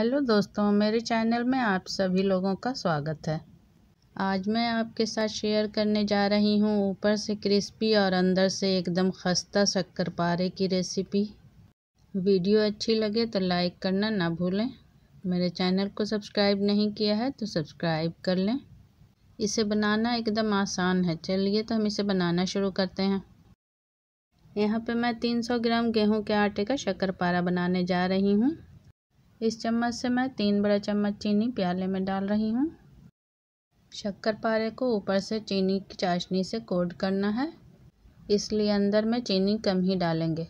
hello दोस्तों मेरे channel में आप सभी लोगों का स्वागत है आज मैं आपके साथ शेयर करने जा रही हूँ ऊपर से क्रिस्पी और अंदर से एकदम खस्ता शक्कर पारे की रेसिपी वीडियो अच्छी लगे तो लाइक करना ना भूलें मेरे चैनल को सब्सक्राइब नहीं किया है तो सब्सक्राइब कर लें इसे बनाना एकदम आसान है चलिए तो हम इसे बनाना शुरू करते हैं यहाँ पे मैं 300 ग्राम गेहूं के आटे का शक्कर पारा बनाने जा रही हूँ इस चम्मच से मैं तीन बड़ा चम्मच चीनी प्याले में डाल रही हूँ शक्कर पारे को ऊपर से चीनी की चाशनी से कोट करना है इसलिए अंदर में चीनी कम ही डालेंगे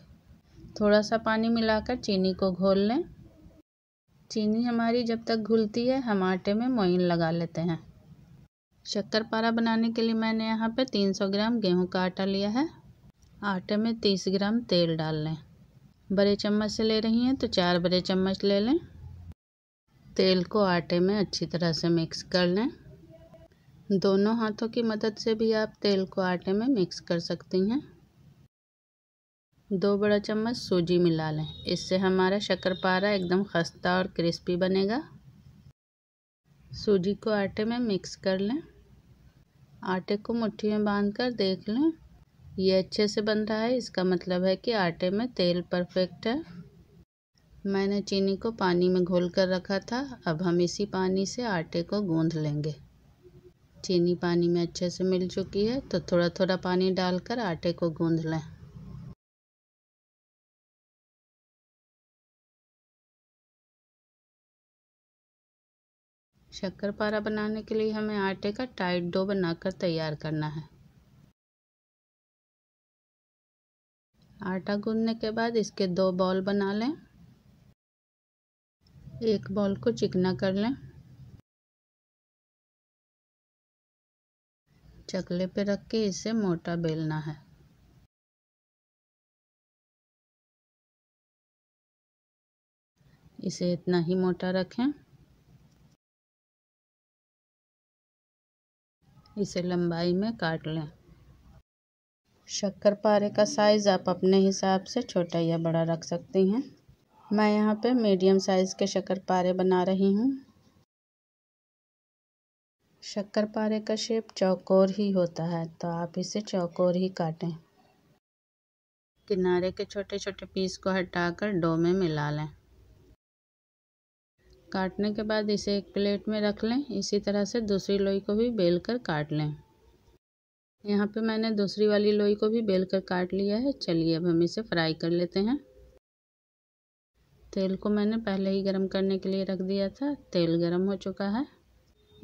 थोड़ा सा पानी मिलाकर चीनी को घोल लें चीनी हमारी जब तक घुलती है हम आटे में मोइन लगा लेते हैं शक्कर पारा बनाने के लिए मैंने यहाँ पे 300 ग्राम गेहूं का आटा लिया है आटे में 30 ग्राम तेल डाल लें बड़े चम्मच से ले रही हैं तो चार बड़े चम्मच ले लें तेल को आटे में अच्छी तरह से मिक्स कर लें दोनों हाथों की मदद से भी आप तेल को आटे में मिक्स कर सकती हैं दो बड़ा चम्मच सूजी मिला लें इससे हमारा शक्करपारा एकदम खस्ता और क्रिस्पी बनेगा सूजी को आटे में मिक्स कर लें आटे को मुट्ठी में बांधकर देख लें ये अच्छे से बन रहा है इसका मतलब है कि आटे में तेल परफेक्ट है मैंने चीनी को पानी में घोल कर रखा था अब हम इसी पानी से आटे को गूंध लेंगे चीनी पानी में अच्छे से मिल चुकी है तो थोड़ा थोड़ा पानी डालकर आटे को गूँध लें शक्कर पारा बनाने के लिए हमें आटे का टाइट डो बनाकर तैयार करना है आटा गूंदने के बाद इसके दो बॉल बना लें एक बॉल को चिकना कर लें चकले पे रख के इसे मोटा बेलना है इसे इतना ही मोटा रखें इसे लंबाई में काट लें शक्कर पारे का साइज़ आप अपने हिसाब से छोटा या बड़ा रख सकती हैं मैं यहाँ पे मीडियम साइज़ के शक्कर पारे बना रही हूँ शक्कर पारे का शेप चौकोर ही होता है तो आप इसे चौकोर ही काटें किनारे के छोटे छोटे पीस को हटाकर डो में मिला लें काटने के बाद इसे एक प्लेट में रख लें इसी तरह से दूसरी लोई को भी बेल कर काट लें यहाँ पे मैंने दूसरी वाली लोई को भी बेल कर काट लिया है चलिए अब हम इसे फ्राई कर लेते हैं तेल को मैंने पहले ही गरम करने के लिए रख दिया था तेल गरम हो चुका है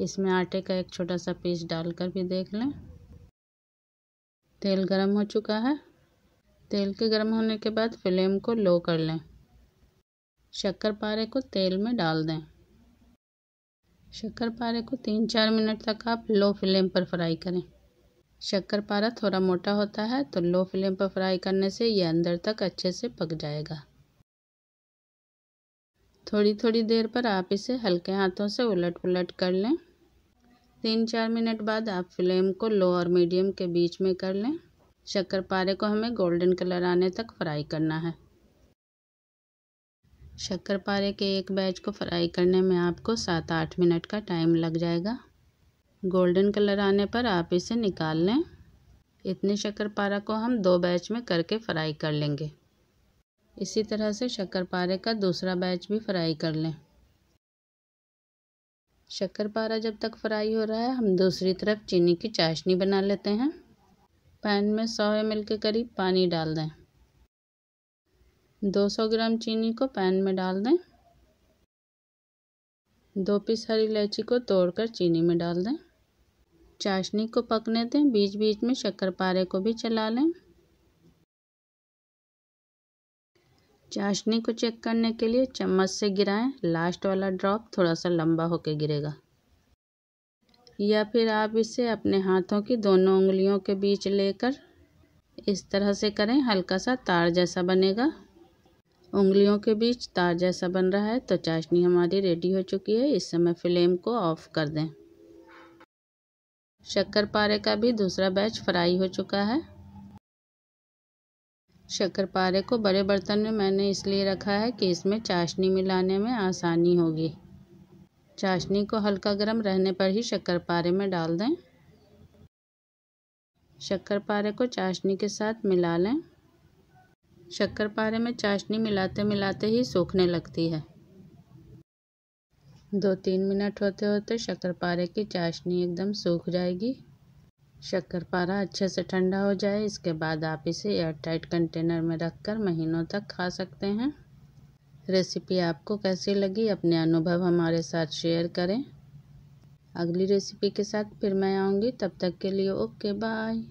इसमें आटे का एक छोटा सा पीस डालकर भी देख लें तेल गरम हो चुका है तेल के गरम होने के बाद फ्लेम को लो कर लें शक्कर पारे को तेल में डाल दें शक्कर पारे को तीन चार मिनट तक आप लो फ्लेम पर फ्राई करें शक्कर पारा थोड़ा मोटा होता है तो लो फ्लेम पर फ्राई करने से यह अंदर तक अच्छे से पक जाएगा थोड़ी थोड़ी देर पर आप इसे हल्के हाथों से उलट पुलट कर लें तीन चार मिनट बाद आप फ्लेम को लो और मीडियम के बीच में कर लें शक्कर पारे को हमें गोल्डन कलर आने तक फ्राई करना है शक्कर पारे के एक बैच को फ्राई करने में आपको सात आठ मिनट का टाइम लग जाएगा गोल्डन कलर आने पर आप इसे निकाल लें इतने शक्करपारा को हम दो बैच में करके फ्राई कर लेंगे इसी तरह से शक्करपारे का दूसरा बैच भी फ्राई कर लें शक्करपारा जब तक फ्राई हो रहा है हम दूसरी तरफ चीनी की चाशनी बना लेते हैं पैन में सौ एम के करीब पानी डाल दें 200 ग्राम चीनी को पैन में डाल दें दो पीस हरी इलायची को तोड़कर चीनी में डाल दें चाशनी को पकने दें बीच बीच में शक्करपारे को भी चला लें चाशनी को चेक करने के लिए चम्मच से गिराएं लास्ट वाला ड्रॉप थोड़ा सा लंबा होकर गिरेगा या फिर आप इसे अपने हाथों की दोनों उंगलियों के बीच लेकर इस तरह से करें हल्का सा तार जैसा बनेगा उंगलियों के बीच तार जैसा बन रहा है तो चाशनी हमारी रेडी हो चुकी है इस समय फ्लेम को ऑफ कर दें शक्करपारे का भी दूसरा बैच फ्राई हो चुका है शक्करपारे को बड़े बर्तन में मैंने इसलिए रखा है कि इसमें चाशनी मिलाने में आसानी होगी चाशनी को हल्का गर्म रहने पर ही शक्करपारे में डाल दें शक्करपारे को चाशनी के साथ मिला लें शक्करपारे में चाशनी मिलाते मिलाते ही सूखने लगती है दो तीन मिनट होते होते शक्करपारे की चाशनी एकदम सूख जाएगी शक्करपारा अच्छे से ठंडा हो जाए इसके बाद आप इसे एयरटाइट कंटेनर में रखकर महीनों तक खा सकते हैं रेसिपी आपको कैसी लगी अपने अनुभव हमारे साथ शेयर करें अगली रेसिपी के साथ फिर मैं आऊँगी तब तक के लिए ओके बाय